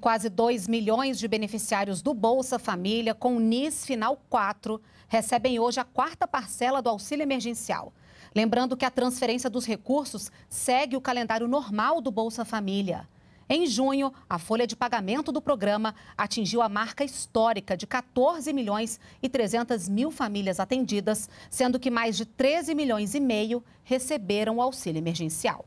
Quase 2 milhões de beneficiários do Bolsa Família com NIS Final 4 recebem hoje a quarta parcela do auxílio emergencial. Lembrando que a transferência dos recursos segue o calendário normal do Bolsa Família. Em junho, a folha de pagamento do programa atingiu a marca histórica de 14 milhões e 300 mil famílias atendidas, sendo que mais de 13 milhões e meio receberam o auxílio emergencial.